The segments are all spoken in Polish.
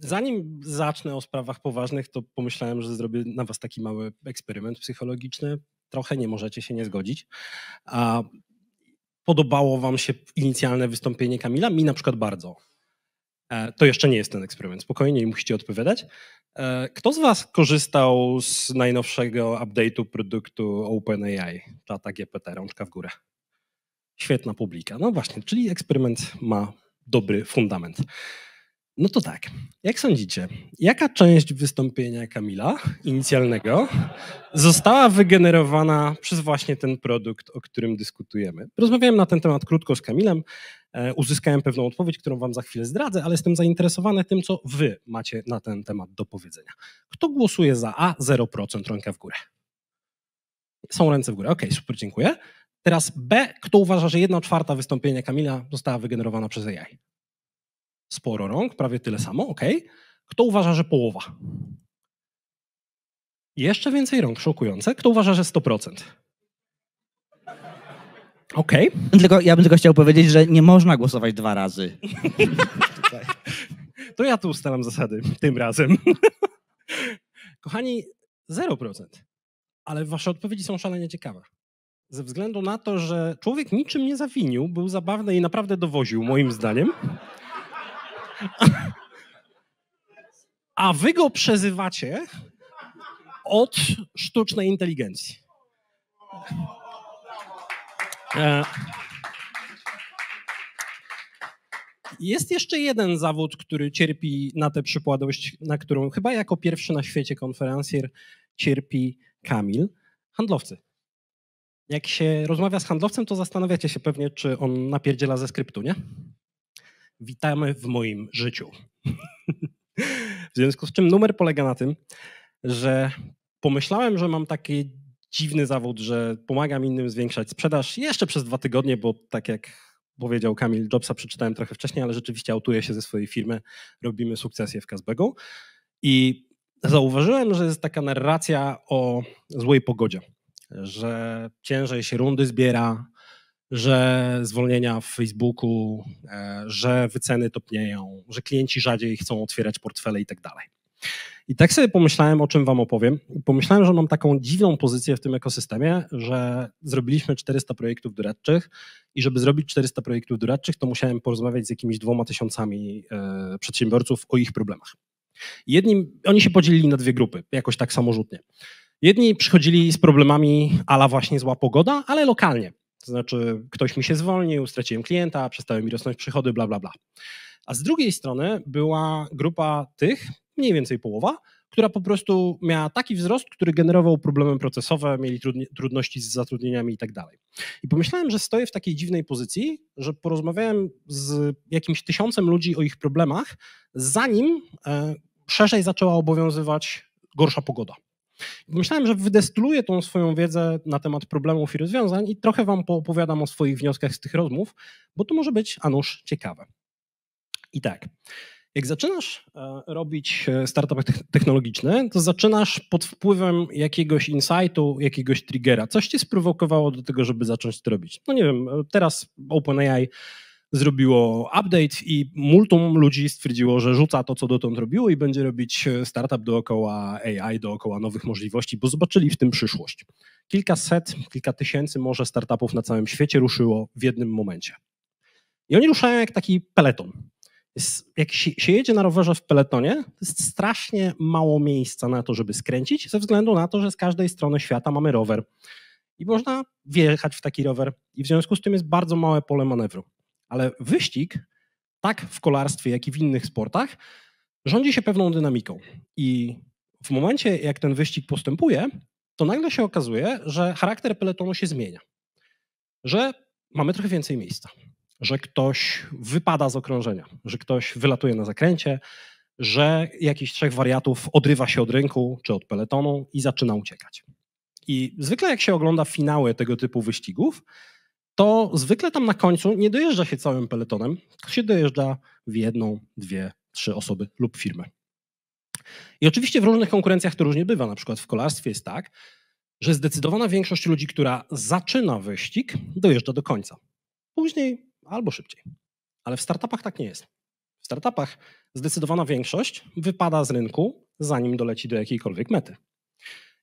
Zanim zacznę o sprawach poważnych, to pomyślałem, że zrobię na was taki mały eksperyment psychologiczny. Trochę nie możecie się nie zgodzić. Podobało wam się inicjalne wystąpienie Kamila? Mi na przykład bardzo. E, to jeszcze nie jest ten eksperyment, spokojnie, nie musicie odpowiadać. E, kto z Was korzystał z najnowszego update'u produktu OpenAI, czata GPT, rączka w górę? Świetna publika. No właśnie, czyli eksperyment ma dobry fundament. No to tak, jak sądzicie, jaka część wystąpienia Kamila inicjalnego została wygenerowana przez właśnie ten produkt, o którym dyskutujemy? Rozmawiałem na ten temat krótko z Kamilem, e, uzyskałem pewną odpowiedź, którą wam za chwilę zdradzę, ale jestem zainteresowany tym, co wy macie na ten temat do powiedzenia. Kto głosuje za A? 0%, rękę w górę. Są ręce w górę, okej, okay, super, dziękuję. Teraz B, kto uważa, że 1 czwarta wystąpienia Kamila została wygenerowana przez AI? Sporo rąk, prawie tyle samo, ok. Kto uważa, że połowa? Jeszcze więcej rąk, szokujące. Kto uważa, że 100%? Okej. Tylko, ja bym tylko chciał powiedzieć, że nie można głosować dwa razy. to ja tu ustalam zasady tym razem. Kochani, 0%. Ale wasze odpowiedzi są szalenie ciekawe. Ze względu na to, że człowiek niczym nie zawinił, był zabawny i naprawdę dowoził, moim zdaniem. A wy go przezywacie od sztucznej inteligencji. E, jest jeszcze jeden zawód, który cierpi na tę przypładość, na którą chyba jako pierwszy na świecie konferencjer cierpi Kamil handlowcy. Jak się rozmawia z handlowcem, to zastanawiacie się pewnie, czy on napierdziela ze skryptu, nie? Witamy w moim życiu. w związku z czym numer polega na tym, że pomyślałem, że mam taki dziwny zawód, że pomagam innym zwiększać sprzedaż jeszcze przez dwa tygodnie, bo tak jak powiedział Kamil Jobsa, przeczytałem trochę wcześniej, ale rzeczywiście autuję się ze swojej firmy, robimy sukcesję w Kazbegu i zauważyłem, że jest taka narracja o złej pogodzie, że ciężej się rundy zbiera, że zwolnienia w Facebooku, e, że wyceny topnieją, że klienci rzadziej chcą otwierać portfele i tak dalej. I tak sobie pomyślałem, o czym wam opowiem. Pomyślałem, że mam taką dziwną pozycję w tym ekosystemie, że zrobiliśmy 400 projektów doradczych i żeby zrobić 400 projektów doradczych, to musiałem porozmawiać z jakimiś dwoma tysiącami e, przedsiębiorców o ich problemach. Jedni, oni się podzielili na dwie grupy, jakoś tak samorzutnie. Jedni przychodzili z problemami ala właśnie zła pogoda, ale lokalnie. To znaczy, ktoś mi się zwolnił, straciłem klienta, przestały mi rosnąć przychody, bla, bla, bla. A z drugiej strony była grupa tych, mniej więcej połowa, która po prostu miała taki wzrost, który generował problemy procesowe, mieli trudności z zatrudnieniami i tak dalej. I pomyślałem, że stoję w takiej dziwnej pozycji, że porozmawiałem z jakimś tysiącem ludzi o ich problemach, zanim e, szerzej zaczęła obowiązywać gorsza pogoda. Myślałem, że wydestyluję tą swoją wiedzę na temat problemów i rozwiązań i trochę wam poopowiadam o swoich wnioskach z tych rozmów, bo to może być, a nóż, ciekawe. I tak, jak zaczynasz e, robić e, startup technologiczny, to zaczynasz pod wpływem jakiegoś insightu, jakiegoś triggera. Coś cię sprowokowało do tego, żeby zacząć to robić. No nie wiem, e, teraz OpenAI zrobiło update i multum ludzi stwierdziło, że rzuca to, co dotąd robiło i będzie robić e, startup dookoła AI, dookoła nowych możliwości, bo zobaczyli w tym przyszłość. Kilkaset, kilka tysięcy może startupów na całym świecie ruszyło w jednym momencie. I oni ruszają jak taki peleton. jak się jedzie na rowerze w peletonie, to jest strasznie mało miejsca na to, żeby skręcić, ze względu na to, że z każdej strony świata mamy rower. I można wjechać w taki rower, i w związku z tym jest bardzo małe pole manewru. Ale wyścig, tak w kolarstwie, jak i w innych sportach, rządzi się pewną dynamiką. I w momencie, jak ten wyścig postępuje, to nagle się okazuje, że charakter peletonu się zmienia. Że mamy trochę więcej miejsca, że ktoś wypada z okrążenia, że ktoś wylatuje na zakręcie, że jakiś trzech wariatów odrywa się od rynku czy od peletonu i zaczyna uciekać. I zwykle jak się ogląda finały tego typu wyścigów, to zwykle tam na końcu nie dojeżdża się całym peletonem, tylko się dojeżdża w jedną, dwie, trzy osoby lub firmę. I oczywiście w różnych konkurencjach to różnie bywa. Na przykład w kolarstwie jest tak, że zdecydowana większość ludzi, która zaczyna wyścig, dojeżdża do końca. Później albo szybciej. Ale w startupach tak nie jest. W startupach zdecydowana większość wypada z rynku, zanim doleci do jakiejkolwiek mety.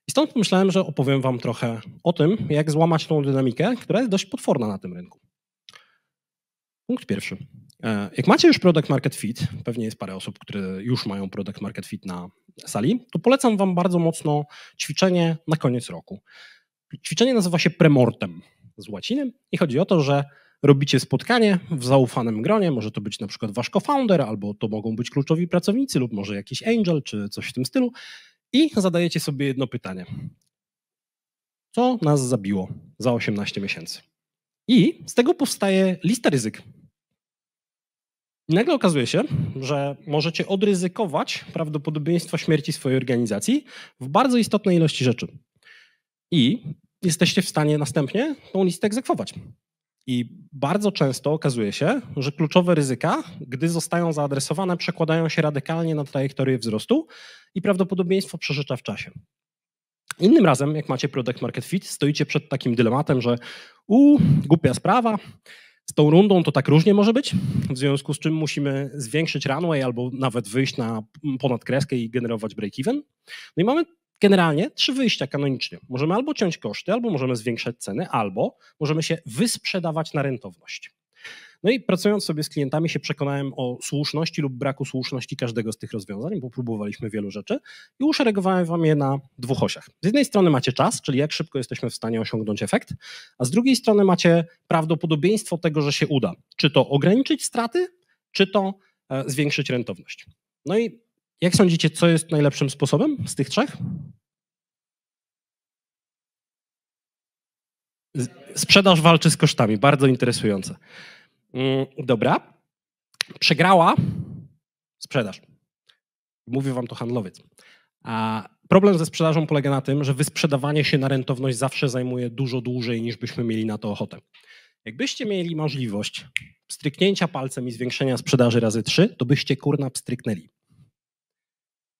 I stąd pomyślałem, że opowiem Wam trochę o tym, jak złamać tą dynamikę, która jest dość potworna na tym rynku. Punkt pierwszy. E, jak macie już product market fit, pewnie jest parę osób, które już mają product market fit na sali, to polecam Wam bardzo mocno ćwiczenie na koniec roku. Ćwiczenie nazywa się premortem z łaciny i chodzi o to, że robicie spotkanie w zaufanym gronie, może to być na przykład wasz co-founder, albo to mogą być kluczowi pracownicy lub może jakiś angel czy coś w tym stylu i zadajecie sobie jedno pytanie. Co nas zabiło za 18 miesięcy? I z tego powstaje lista ryzyk. I nagle okazuje się, że możecie odryzykować prawdopodobieństwo śmierci swojej organizacji w bardzo istotnej ilości rzeczy. I jesteście w stanie następnie tą listę egzekwować. I bardzo często okazuje się, że kluczowe ryzyka, gdy zostają zaadresowane, przekładają się radykalnie na trajektorię wzrostu i prawdopodobieństwo przeżycza w czasie. Innym razem, jak macie product market fit, stoicie przed takim dylematem, że u, głupia sprawa, z tą rundą to tak różnie może być, w związku z czym musimy zwiększyć runway albo nawet wyjść na ponad kreskę i generować break-even. No i mamy generalnie trzy wyjścia kanonicznie. Możemy albo ciąć koszty, albo możemy zwiększać ceny, albo możemy się wysprzedawać na rentowność. No i pracując sobie z klientami się przekonałem o słuszności lub braku słuszności każdego z tych rozwiązań, bo próbowaliśmy wielu rzeczy i uszeregowałem wam je na dwóch osiach. Z jednej strony macie czas, czyli jak szybko jesteśmy w stanie osiągnąć efekt, a z drugiej strony macie prawdopodobieństwo tego, że się uda. Czy to ograniczyć straty, czy to e, zwiększyć rentowność. No i jak sądzicie, co jest najlepszym sposobem z tych trzech? Sprzedaż walczy z kosztami. Bardzo interesujące. Mm, dobra. Przegrała sprzedaż. Mówi wam to handlowiec. A problem ze sprzedażą polega na tym, że wysprzedawanie się na rentowność zawsze zajmuje dużo dłużej niż byśmy mieli na to ochotę. Jakbyście mieli możliwość stryknięcia palcem i zwiększenia sprzedaży razy trzy, to byście kurna pstryknęli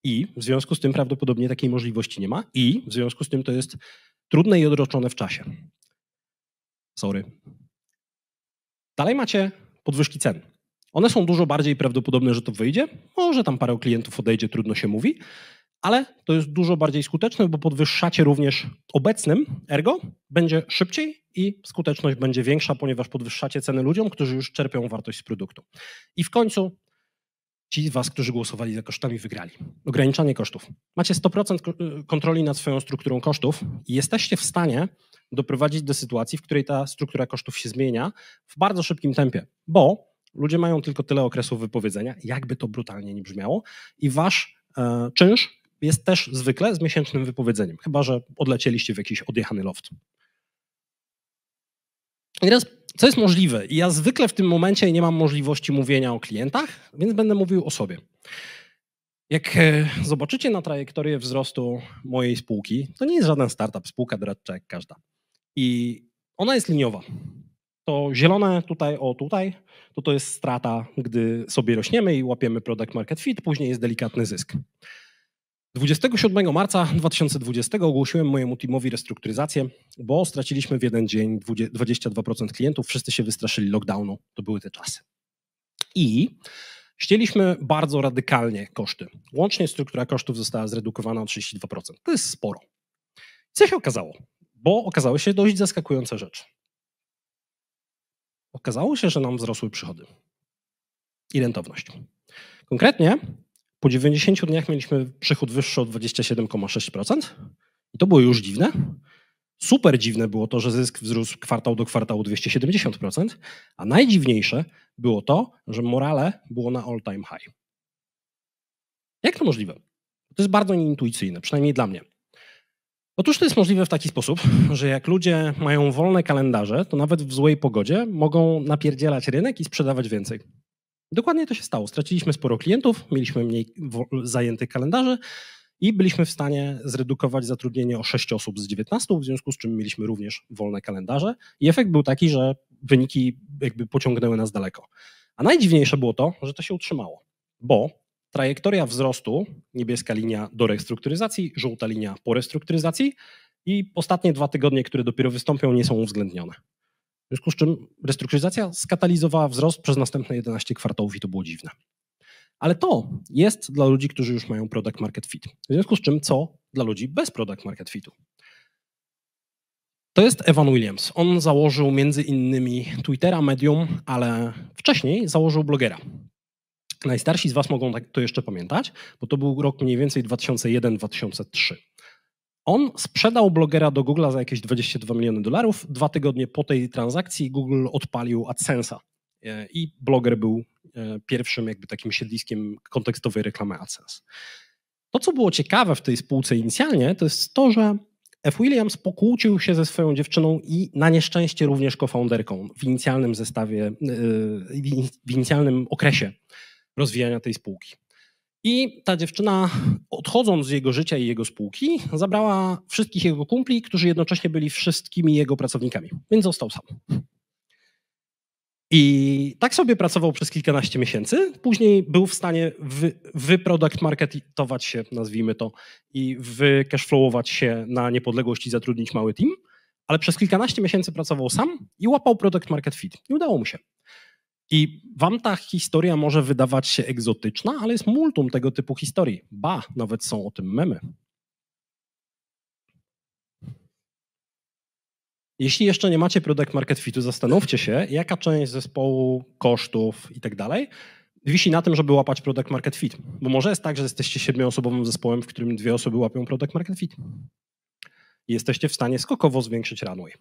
i w związku z tym prawdopodobnie takiej możliwości nie ma i w związku z tym to jest trudne i odroczone w czasie. Sorry. Dalej macie podwyżki cen. One są dużo bardziej prawdopodobne, że to wyjdzie. Może tam parę klientów odejdzie, trudno się mówi, ale to jest dużo bardziej skuteczne, bo podwyższacie również obecnym, ergo będzie szybciej i skuteczność będzie większa, ponieważ podwyższacie ceny ludziom, którzy już czerpią wartość z produktu. I w końcu ci z was, którzy głosowali za kosztami, wygrali. Ograniczanie kosztów. Macie 100% y, kontroli nad swoją strukturą kosztów i jesteście w stanie doprowadzić do sytuacji, w której ta struktura kosztów się zmienia w bardzo szybkim tempie, bo ludzie mają tylko tyle okresów wypowiedzenia, jakby to brutalnie nie brzmiało, i wasz e, czynsz jest też zwykle z miesięcznym wypowiedzeniem, chyba że odlecieliście w jakiś odjechany loft. I teraz co jest możliwe. I ja zwykle w tym momencie nie mam możliwości mówienia o klientach, więc będę mówił o sobie. Jak e, zobaczycie na trajektorię wzrostu mojej spółki, to nie jest żaden startup, spółka doradcza jak każda. I ona jest liniowa. To zielone tutaj, o tutaj, to to jest strata, gdy sobie rośniemy i łapiemy product market fit, później jest delikatny zysk. 27 marca 2020 ogłosiłem mojemu teamowi restrukturyzację, bo straciliśmy w jeden dzień 22% klientów, wszyscy się wystraszyli lockdownu, to były te czasy. I ścięliśmy bardzo radykalnie koszty. Łącznie struktura kosztów została zredukowana o 32%. To jest sporo. Co się okazało? Bo okazały się dość zaskakujące rzeczy. Okazało się, że nam wzrosły przychody i rentowność. Konkretnie po 90 dniach mieliśmy przychód wyższy o 27,6% i to było już dziwne. Super dziwne było to, że zysk wzrósł kwartał do kwartału 270%, a najdziwniejsze było to, że morale było na all time high. Jak to możliwe? To jest bardzo nieintuicyjne, przynajmniej dla mnie. Otóż to jest możliwe w taki sposób, że jak ludzie mają wolne kalendarze, to nawet w złej pogodzie mogą napierdzielać rynek i sprzedawać więcej. Dokładnie to się stało. Straciliśmy sporo klientów, mieliśmy mniej zajętych kalendarzy i byliśmy w stanie zredukować zatrudnienie o 6 osób z 19, w związku z czym mieliśmy również wolne kalendarze. I efekt był taki, że wyniki jakby pociągnęły nas daleko. A najdziwniejsze było to, że to się utrzymało, bo trajektoria wzrostu, niebieska linia do restrukturyzacji, żółta linia po restrukturyzacji i ostatnie dwa tygodnie, które dopiero wystąpią, nie są uwzględnione. W związku z czym restrukturyzacja skatalizowała wzrost przez następne 11 kwartałów i to było dziwne. Ale to jest dla ludzi, którzy już mają product market fit. W związku z czym co dla ludzi bez product market fitu? To jest Evan Williams. On założył między innymi Twittera, Medium, ale wcześniej założył blogera. Najstarsi z Was mogą tak to jeszcze pamiętać, bo to był rok mniej więcej 2001-2003. On sprzedał blogera do Google'a za jakieś 22 miliony dolarów. Dwa tygodnie po tej transakcji Google odpalił AdSense'a e, i bloger był e, pierwszym jakby takim siedliskiem kontekstowej reklamy AdSense. To, co było ciekawe w tej spółce inicjalnie, to jest to, że F. Williams pokłócił się ze swoją dziewczyną i na nieszczęście również co-founderką w inicjalnym zestawie, e, w inicjalnym okresie rozwijania tej spółki. I ta dziewczyna, odchodząc z jego życia i jego spółki, zabrała wszystkich jego kumpli, którzy jednocześnie byli wszystkimi jego pracownikami, więc został sam. I tak sobie pracował przez kilkanaście miesięcy. Później był w stanie wy, wyproduct marketować się, nazwijmy to, i wycashflowować się na niepodległość i zatrudnić mały team. Ale przez kilkanaście miesięcy pracował sam i łapał product market fit. I udało mu się. I wam ta historia może wydawać się egzotyczna, ale jest multum tego typu historii. Ba, nawet są o tym memy. Jeśli jeszcze nie macie product market fitu, zastanówcie się, jaka część zespołu, kosztów i tak dalej wisi na tym, żeby łapać product market fit. Bo może jest tak, że jesteście siedmioosobowym zespołem, w którym dwie osoby łapią product market fit. I jesteście w stanie skokowo zwiększyć runway.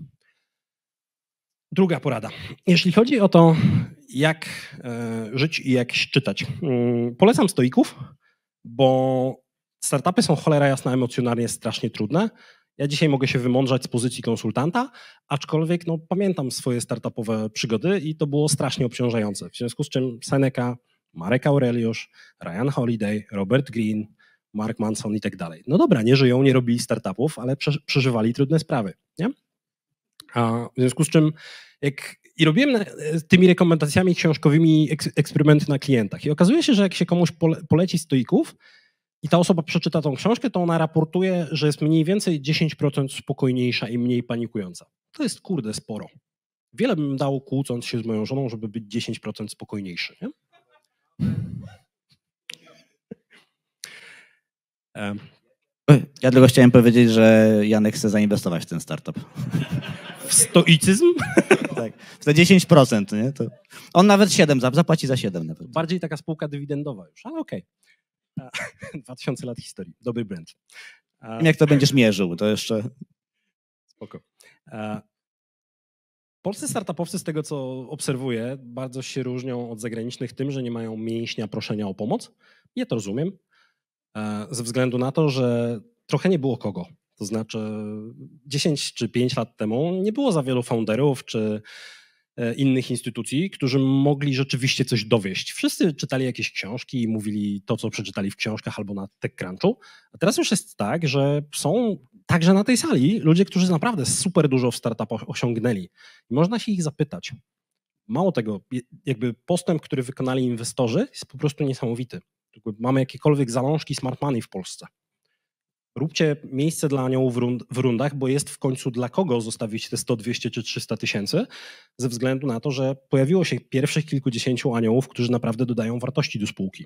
Druga porada. Jeśli chodzi o to, jak e, żyć i jak czytać, mm, polecam stoików, bo startupy są cholera jasna emocjonalnie strasznie trudne. Ja dzisiaj mogę się wymądrzać z pozycji konsultanta, aczkolwiek no, pamiętam swoje startupowe przygody i to było strasznie obciążające. W związku z czym Seneca, Marek Aureliusz, Ryan Holiday, Robert Green, Mark Manson i tak dalej. No dobra, nie żyją, nie robili startupów, ale przeżywali trudne sprawy. Nie? A w związku z czym, jak i robiłem e, tymi rekomendacjami książkowymi eksperymenty na klientach. I okazuje się, że jak się komuś pole, poleci stoików i ta osoba przeczyta tą książkę, to ona raportuje, że jest mniej więcej 10% spokojniejsza i mniej panikująca. To jest kurde sporo. Wiele bym dał kłócąc się z moją żoną, żeby być 10% spokojniejszy. Nie? Ja tylko chciałem powiedzieć, że Janek chce zainwestować w ten startup. W stoicyzm? tak, w te 10%, nie? To on nawet 7, zapłaci za 7 nawet. Bardziej taka spółka dywidendowa już, ale okej. Okay. 2000 lat historii, dobry brand. Wiem, Jak to będziesz mierzył, to jeszcze... Spoko. Polscy startupowcy, z tego co obserwuję, bardzo się różnią od zagranicznych tym, że nie mają mięśnia proszenia o pomoc. Ja to rozumiem, E, ze względu na to, że trochę nie było kogo. To znaczy 10 czy 5 lat temu nie było za wielu founderów czy e, innych instytucji, którzy mogli rzeczywiście coś dowieść. Wszyscy czytali jakieś książki i mówili to, co przeczytali w książkach albo na TechCrunchu, a teraz już jest tak, że są także na tej sali ludzie, którzy naprawdę super dużo w startupach osiągnęli. można się ich zapytać. Mało tego, jakby postęp, który wykonali inwestorzy jest po prostu niesamowity mamy jakiekolwiek zalążki smart money w Polsce. Róbcie miejsce dla nią w, rundach, bo jest w końcu dla kogo zostawić te 100, 200 czy 300 tysięcy, ze względu na to, że pojawiło się pierwszych kilkudziesięciu aniołów, którzy naprawdę dodają wartości do spółki.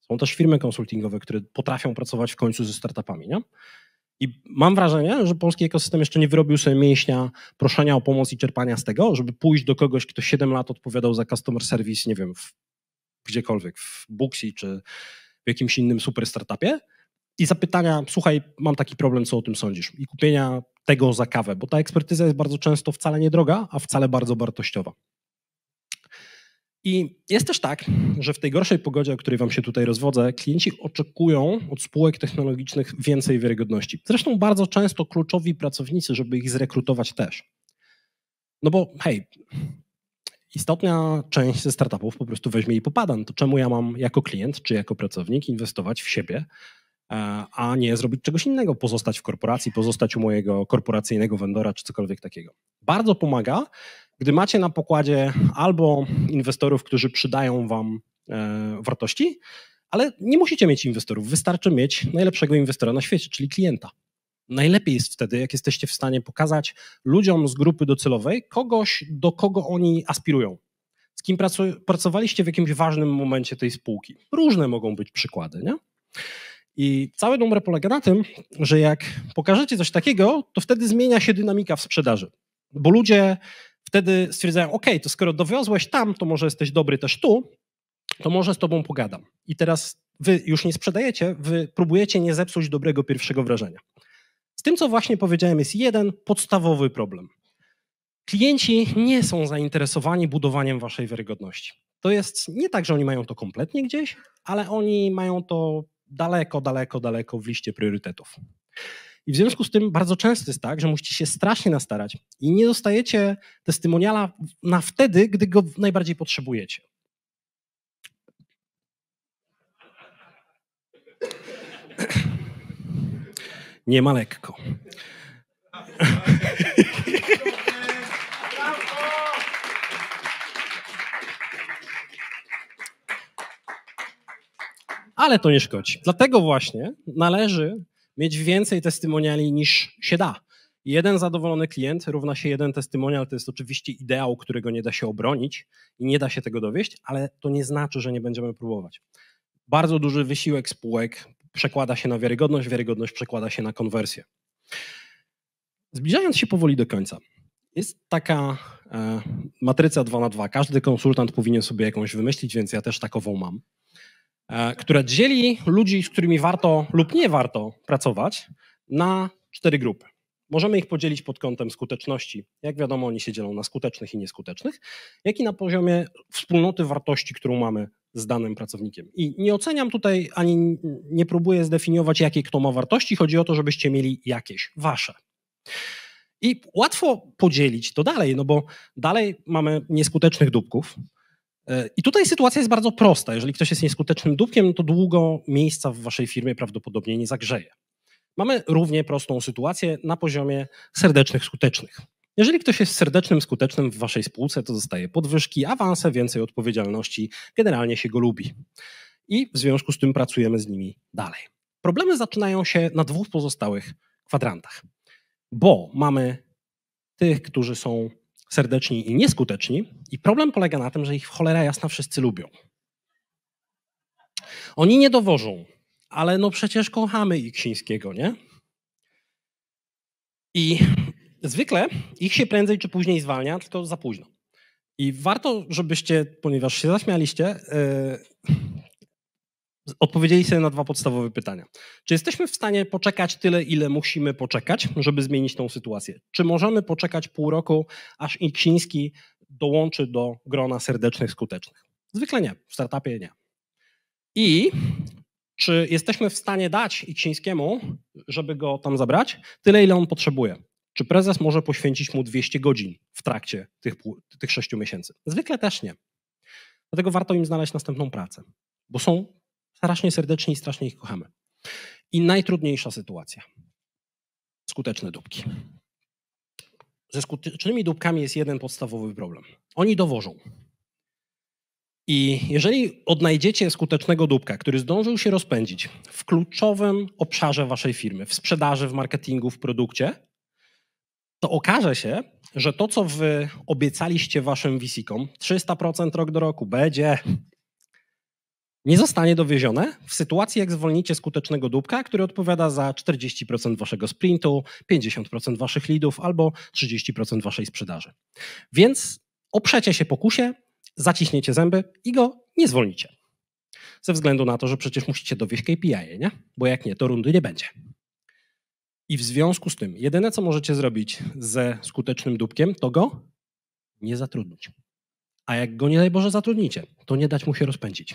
Są też firmy konsultingowe, które potrafią pracować w końcu ze startupami. Nie? I mam wrażenie, że polski ekosystem jeszcze nie wyrobił sobie mięśnia proszenia o pomoc i czerpania z tego, żeby pójść do kogoś, kto 7 lat odpowiadał za customer service, nie wiem, w gdziekolwiek, w Booksy czy w jakimś innym super startupie i zapytania, słuchaj, mam taki problem, co o tym sądzisz? I kupienia tego za kawę, bo ta ekspertyza jest bardzo często wcale niedroga, a wcale bardzo wartościowa. I jest też tak, że w tej gorszej pogodzie, o której Wam się tutaj rozwodzę, klienci oczekują od spółek technologicznych więcej wiarygodności. Zresztą bardzo często kluczowi pracownicy, żeby ich zrekrutować też. No bo hej, istotna część ze startupów po prostu weźmie i popada. No to czemu ja mam jako klient czy jako pracownik inwestować w siebie, e, a nie zrobić czegoś innego, pozostać w korporacji, pozostać u mojego korporacyjnego vendora czy cokolwiek takiego. Bardzo pomaga, gdy macie na pokładzie albo inwestorów, którzy przydają wam e, wartości, ale nie musicie mieć inwestorów, wystarczy mieć najlepszego inwestora na świecie, czyli klienta. Najlepiej jest wtedy, jak jesteście w stanie pokazać ludziom z grupy docelowej kogoś, do kogo oni aspirują. Z kim pracowaliście w jakimś ważnym momencie tej spółki. Różne mogą być przykłady, nie? I cały numer polega na tym, że jak pokażecie coś takiego, to wtedy zmienia się dynamika w sprzedaży. Bo ludzie wtedy stwierdzają, OK, to skoro dowiozłeś tam, to może jesteś dobry też tu, to może z tobą pogadam. I teraz wy już nie sprzedajecie, wy próbujecie nie zepsuć dobrego pierwszego wrażenia. Z tym, co właśnie powiedziałem, jest jeden podstawowy problem. Klienci nie są zainteresowani budowaniem waszej wiarygodności. To jest nie tak, że oni mają to kompletnie gdzieś, ale oni mają to daleko, daleko, daleko w liście priorytetów. I w związku z tym bardzo często jest tak, że musicie się strasznie nastarać i nie dostajecie testymoniala na wtedy, gdy go najbardziej potrzebujecie nie ma lekko. Ale to nie szkodzi. Dlatego właśnie należy mieć więcej testymoniali niż się da. Jeden zadowolony klient równa się jeden testymonial. To jest oczywiście ideał, którego nie da się obronić i nie da się tego dowieść, ale to nie znaczy, że nie będziemy próbować. Bardzo duży wysiłek spółek przekłada się na wiarygodność, wiarygodność przekłada się na konwersję. Zbliżając się powoli do końca, jest taka e, matryca 2 na 2. Każdy konsultant powinien sobie jakąś wymyślić, więc ja też takową mam, e, która dzieli ludzi, z którymi warto lub nie warto pracować, na cztery grupy. Możemy ich podzielić pod kątem skuteczności. Jak wiadomo, oni się dzielą na skutecznych i nieskutecznych, jak i na poziomie wspólnoty wartości, którą mamy z danym pracownikiem. I nie oceniam tutaj, ani nie próbuję zdefiniować, jakie kto ma wartości. Chodzi o to, żebyście mieli jakieś wasze. I łatwo podzielić to dalej, no bo dalej mamy nieskutecznych dupków. E, I tutaj sytuacja jest bardzo prosta. Jeżeli ktoś jest nieskutecznym dupkiem, to długo miejsca w waszej firmie prawdopodobnie nie zagrzeje. Mamy równie prostą sytuację na poziomie serdecznych skutecznych. Jeżeli ktoś jest serdecznym, skutecznym w waszej spółce, to dostaje podwyżki, awanse, więcej odpowiedzialności, generalnie się go lubi. I w związku z tym pracujemy z nimi dalej. Problemy zaczynają się na dwóch pozostałych kwadrantach, bo mamy tych, którzy są serdeczni i nieskuteczni, i problem polega na tym, że ich w cholera jasna wszyscy lubią. Oni nie dowożą, ale no przecież kochamy ich Ksińskiego, nie? I Zwykle ich się prędzej czy później zwalnia, tylko za późno. I warto, żebyście, ponieważ się zaśmialiście, yy, odpowiedzieli sobie na dwa podstawowe pytania. Czy jesteśmy w stanie poczekać tyle, ile musimy poczekać, żeby zmienić tą sytuację? Czy możemy poczekać pół roku, aż Iksiński dołączy do grona serdecznych, skutecznych? Zwykle nie, w startupie nie. I czy jesteśmy w stanie dać Iksińskiemu, żeby go tam zabrać, tyle, ile on potrzebuje? Czy prezes może poświęcić mu 200 godzin w trakcie tych, tych 6 miesięcy? Zwykle też nie. Dlatego warto im znaleźć następną pracę, bo są strasznie serdeczni i strasznie ich kochamy. I najtrudniejsza sytuacja. Skuteczne dupki. Ze skutecznymi dupkami jest jeden podstawowy problem. Oni dowożą. I jeżeli odnajdziecie skutecznego dupka, który zdążył się rozpędzić w kluczowym obszarze waszej firmy, w sprzedaży, w marketingu, w produkcie, to okaże się, że to, co wy obiecaliście waszym wisikom, 300% rok do roku będzie, nie zostanie dowiezione w sytuacji, jak zwolnicie skutecznego dupka, który odpowiada za 40% waszego sprintu, 50% waszych leadów albo 30% waszej sprzedaży. Więc oprzecie się pokusie, zaciśniecie zęby i go nie zwolnicie. Ze względu na to, że przecież musicie dowieść KPI, nie? Bo jak nie, to rundy nie będzie. I w związku z tym, jedyne co możecie zrobić ze skutecznym dupkiem, to go nie zatrudnić. A jak go nie daj Boże zatrudnicie, to nie dać mu się rozpędzić.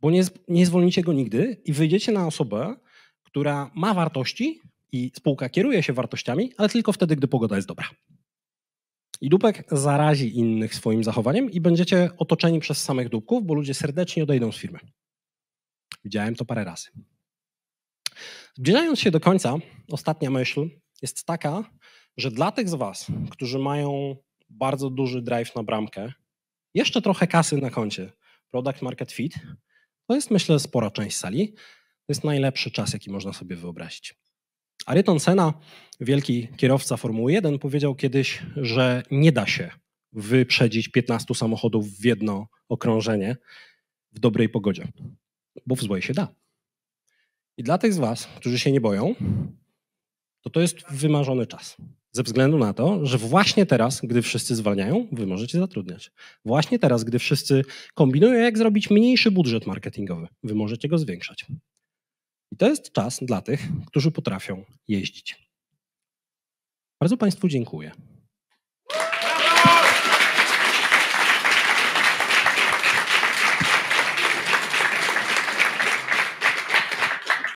Bo nie, nie zwolnicie go nigdy i wyjdziecie na osobę, która ma wartości i spółka kieruje się wartościami, ale tylko wtedy, gdy pogoda jest dobra. I dupek zarazi innych swoim zachowaniem i będziecie otoczeni przez samych dupków, bo ludzie serdecznie odejdą z firmy. Widziałem to parę razy. Zbliżając się do końca, ostatnia myśl jest taka, że dla tych z Was, którzy mają bardzo duży drive na bramkę, jeszcze trochę kasy na koncie, product market fit, to jest myślę spora część sali. To jest najlepszy czas, jaki można sobie wyobrazić. Aryton Senna, wielki kierowca Formuły 1, powiedział kiedyś, że nie da się wyprzedzić 15 samochodów w jedno okrążenie w dobrej pogodzie, bo w złej się da. I dla tych z Was, którzy się nie boją, to to jest wymarzony czas. Ze względu na to, że właśnie teraz, gdy wszyscy zwalniają, wy możecie zatrudniać. Właśnie teraz, gdy wszyscy kombinują, jak zrobić mniejszy budżet marketingowy, wy możecie go zwiększać. I to jest czas dla tych, którzy potrafią jeździć. Bardzo Państwu dziękuję.